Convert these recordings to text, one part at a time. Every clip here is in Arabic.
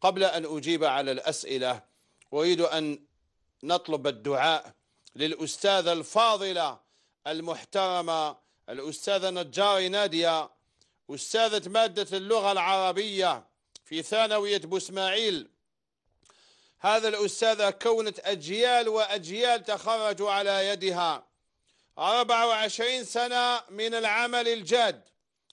قبل أن أجيب على الأسئلة أريد أن نطلب الدعاء للأستاذة الفاضلة المحترمة الأستاذة نجاري نادية أستاذة مادة اللغة العربية في ثانوية بوسماعيل هذا الأستاذة كونت أجيال وأجيال تخرجوا على يدها 24 سنة من العمل الجاد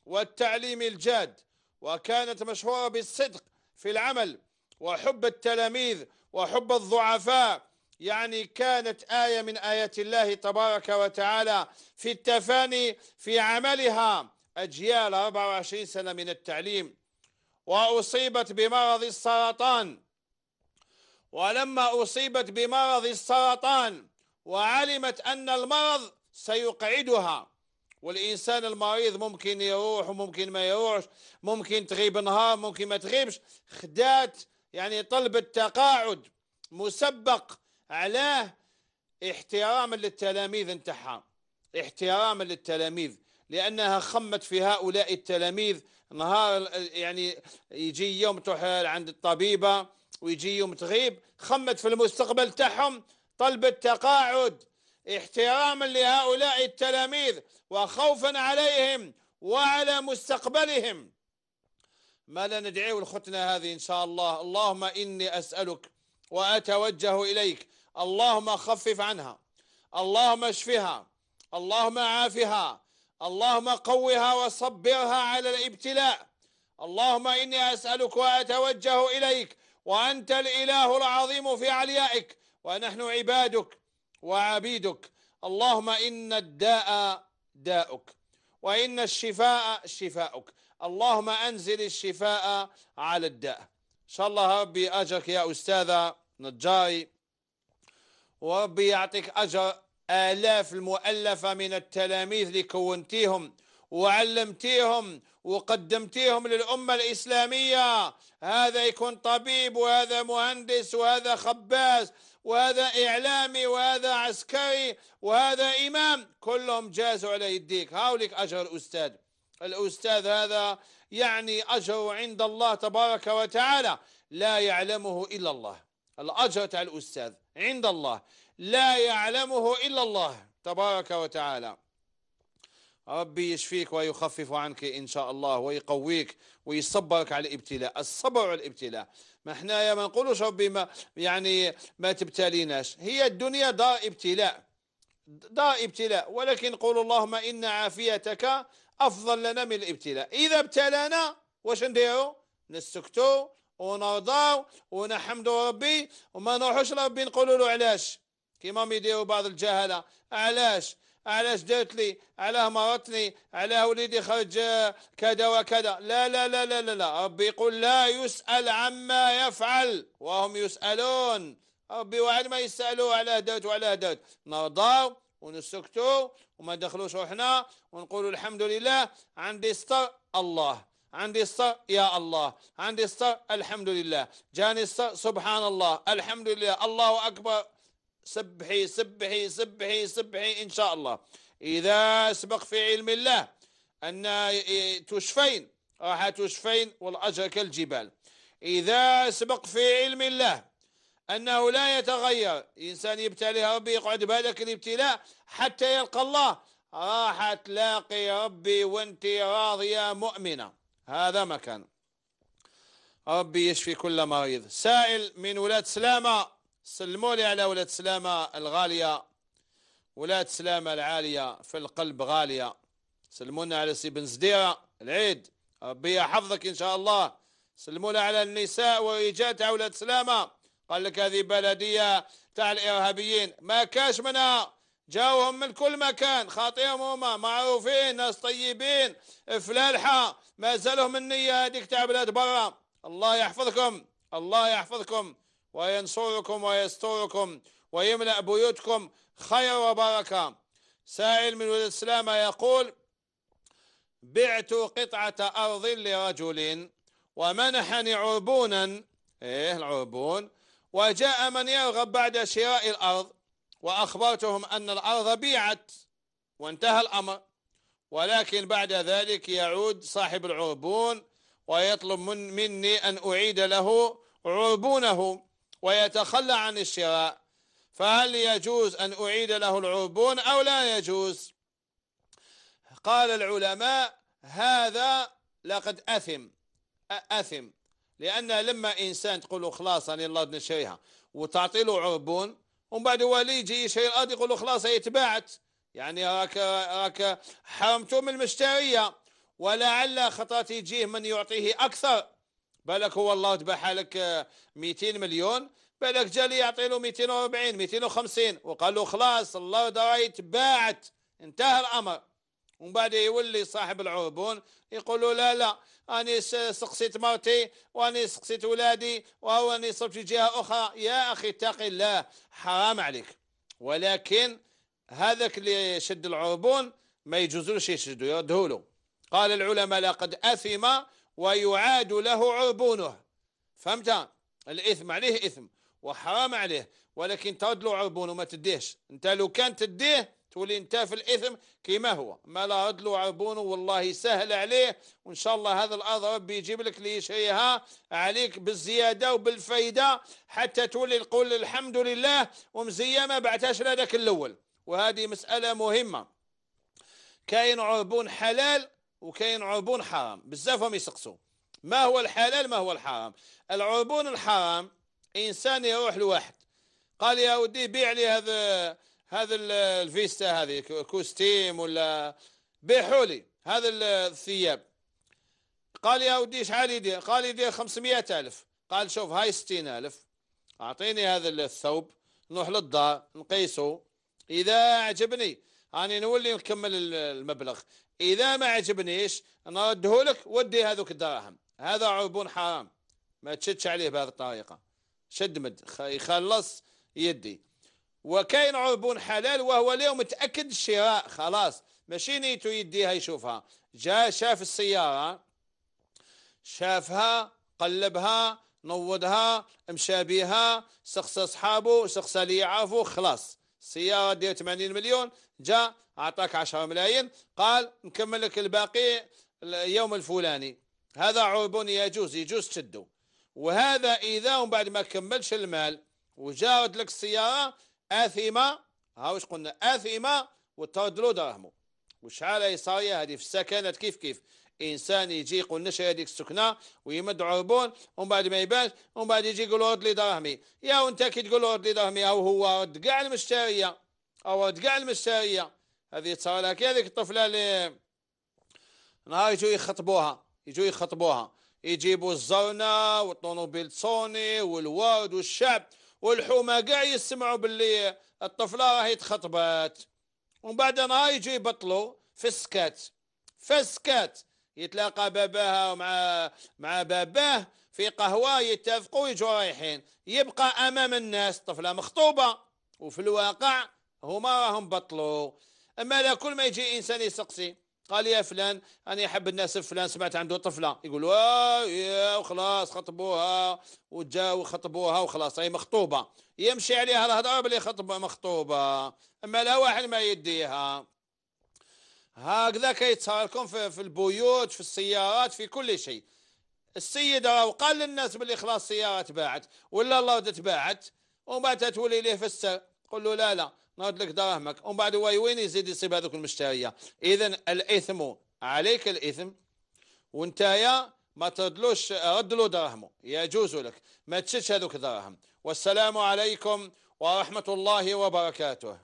والتعليم الجاد وكانت مشهورة بالصدق في العمل وحب التلاميذ وحب الضعفاء يعني كانت آية من آيات الله تبارك وتعالى في التفاني في عملها أجيال 24 سنة من التعليم وأصيبت بمرض السرطان ولما أصيبت بمرض السرطان وعلمت أن المرض سيقعدها والإنسان المريض ممكن يروح وممكن ما يروحش ممكن تغيب نهار ممكن ما تغيبش خدات يعني طلب التقاعد مسبق علاه احتراما للتلاميذ نتاعها احتراما للتلاميذ لأنها خمت في هؤلاء التلاميذ نهار يعني يجي يوم تروح عند الطبيبة ويجي يوم تغيب خمت في المستقبل تاعهم طلب التقاعد احتراما لهؤلاء التلاميذ وخوفا عليهم وعلى مستقبلهم ما لا ندعيه الختنة هذه إن شاء الله اللهم إني أسألك وأتوجه إليك اللهم خفف عنها اللهم اشفها اللهم عافها اللهم قوها وصبرها على الابتلاء اللهم إني أسألك وأتوجه إليك وأنت الإله العظيم في عليائك ونحن عبادك وعبيدك اللهم إن الداء داؤك وإن الشفاء شفاؤك اللهم أنزل الشفاء على الداء إن شاء الله ربي أجرك يا أستاذة نجاري وربي يعطيك أجر آلاف المؤلفة من التلاميذ اللي كونتيهم وعلمتيهم وقدمتيهم للأمة الإسلامية هذا يكون طبيب وهذا مهندس وهذا خباز وهذا إعلامي وهذا عسكري وهذا إمام كلهم جازوا على يديك هاولك أجر الأستاذ الأستاذ هذا يعني أجر عند الله تبارك وتعالى لا يعلمه إلا الله الأجر تاع الأستاذ عند الله لا يعلمه إلا الله تبارك وتعالى ربي يشفيك ويخفف عنك إن شاء الله ويقويك ويصبرك على الابتلاء الصبر على الابتلاء ما حنايا ما نقولوش ربي ما يعني ما تبتليناش هي الدنيا دار ابتلاء دار ابتلاء ولكن قول اللهم إن عافيتك أفضل لنا من الابتلاء إذا ابتلانا واش نديرو نسكتو ونرضى ونحمد ربي وما نروحوش لربي نقولوا له علاش كيما يديروا بعض الجهله علاش على لي على مرتني على وليدي خرج كذا وكذا لا لا لا لا لا, لا. ربي يقول لا يسأل عما يفعل وهم يسألون ربي وعد ما يسألوا على هدات وعلى هدات نرضاو ونسكتوا وما دخلوش روحنا ونقولوا الحمد لله عندي سطر الله عندي سطر يا الله عندي سطر الحمد لله جاني سطر سبحان الله الحمد لله الله أكبر سبحي سبحي سبحي سبحي إن شاء الله إذا سبق في علم الله أن تشفين راح تشفين والأجر كالجبال إذا سبق في علم الله أنه لا يتغير إنسان يبتليها ربي يقعد بهذاك الابتلاء حتى يلقى الله راح تلاقي ربي وانت راضية مؤمنة هذا مكان ربي يشفي كل مريض سائل من ولاة سلامة سلموا لي على ولاد سلامة الغالية ولاد سلامة العالية في القلب غالية سلمونا على سي بن زديرة العيد ربي يحفظك إن شاء الله سلمونا على النساء وإيجادها ولاد سلامة قال لك هذه بلدية تاع الإرهابيين ما كاش منها جاوهم من كل مكان خاطئهم هما معروفين ناس طيبين فلالحة ما زالهم النية هذيك تاع بلاد برا الله يحفظكم الله يحفظكم وينصركم ويستركم ويملأ بيوتكم خير وبركة سائل من ولد السلامة يقول بعت قطعة أرض لرجل ومنحني عربونا إيه العربون وجاء من يرغب بعد شراء الأرض وأخبرتهم أن الأرض بيعت وانتهى الأمر ولكن بعد ذلك يعود صاحب العربون ويطلب من مني أن أعيد له عربونه ويتخلى عن الشراء فهل يجوز أن أعيد له العربون أو لا يجوز قال العلماء هذا لقد أثم أثم لأن لما إنسان تقول له خلاص أنا الله بنشريها وتعطي له عربون ومن بعد هو يجي يشري الأرض يقول له خلاص هي تباعت يعني راك راك حرمته من المشترية ولعل خطرة يجيه من يعطيه أكثر بالك هو الله ذبح لك 200 آه، مليون بالك جا لي يعطي له 240 250 وقال له خلاص الله دواعي تباعت انتهى الامر ومن بعد يولي صاحب العربون يقول له لا لا اني سقسيت مرتي واني سقسيت ولادي وهو اني صرت في جهة أخرى يا أخي اتق الله حرام عليك ولكن هذاك اللي شد العربون ما يجوزلوش يشدوا يردهولو قال العلماء لقد أثم ويعاد له عربونه فهمت الإثم عليه إثم وحرام عليه ولكن ترد له عربونه ما تديهش انت لو كان تديه تولي انت في الإثم كما هو ما لا رد له عربونه والله سهل عليه وإن شاء الله هذا الأرض ربي يجيب لك ليشريها عليك بالزيادة وبالفايدة حتى تولي تقول الحمد لله ومزية ما بعتهاش لهذاك الأول وهذه مسألة مهمة كاين عربون حلال وكاين عربون حرام بزاف هم يسقسوا ما هو الحلال ما هو الحرام العربون الحرام انسان يروح لواحد قال يا ودي بيع لي هذا هذا الفيستا هذه كوستيم ولا بيعوا لي هذا الثياب قال يا ودي شحال يدير قال يدير 500 ألف قال شوف هاي 60 ألف أعطيني هذا الثوب نروح للدار نقيسه إذا عجبني انا نولي نكمل المبلغ اذا ما عجبنيش نرده لك ودي هذوك الدراهم هذا عربون حرام ما تشدش عليه بهذه الطريقه شد مد يخلص يدي وكاين عربون حلال وهو اليوم متاكد الشراء خلاص ماشي نيتو يديها يشوفها جاء شاف السياره شافها قلبها نوضها مشى بها سخص اصحابه سخص اللي يعرفه خلاص سيارة دير 80 مليون جاء أعطاك 10 ملايين قال نكمل لك الباقي اليوم الفلاني هذا عربون يجوز يجوز تشدو وهذا إذا ومن بعد ما كملش المال وجارت لك السيارة آثمة ها واش قلنا آثمة وترد له دراهمه وشحال يصاي هذه في السكنات كيف كيف انسان يجي يقول لنا هذيك السكنه ويمد عربون ومن بعد ما يبان ومن بعد يجي يقول له لي دراهمي يا وانت كي تقول له لي دراهمي او هو رد كاع المشتريه او رد كاع المشتريه هذه تصرى لك كي هذيك الطفله اللي نهار يجوا يخطبوها يجوا يخطبوها يجيبوا الزرنه والطونوبيل تصوني والورد والشعب والحومه كاع يسمعوا باللي الطفله راهي تخطبات بعد هاي يجي يبطلوا في السكات في السكات يتلاقى باباها مع مع باباه في قهوه يتفقوا ويجوا رايحين يبقى امام الناس طفله مخطوبه وفي الواقع هما راهم بطلوا اما لا كل ما يجي انسان يسقسي قال يا فلان انا احب الناس فلان سمعت عنده طفله يقول يا وخلاص خطبوها وجا خطبوها وخلاص هي مخطوبه يمشي عليها الهضره بلي خطبه مخطوبه اما لا واحد ما يديها هكذا كيتصار لكم في, في البيوت في السيارات في كل شيء السيد راه قال للناس باللي خلاص السياره تباعت ولا الله تباعت وما تولي ليه في السر قل له لا لا نرد لك دراهمك ومن بعد هو وين يزيد يصيب هذوك المشتريه اذا الاثم عليك الاثم يا ما تردلوش رد له دراهمه يجوز لك ما تشدش هذوك الدراهم والسلام عليكم ورحمه الله وبركاته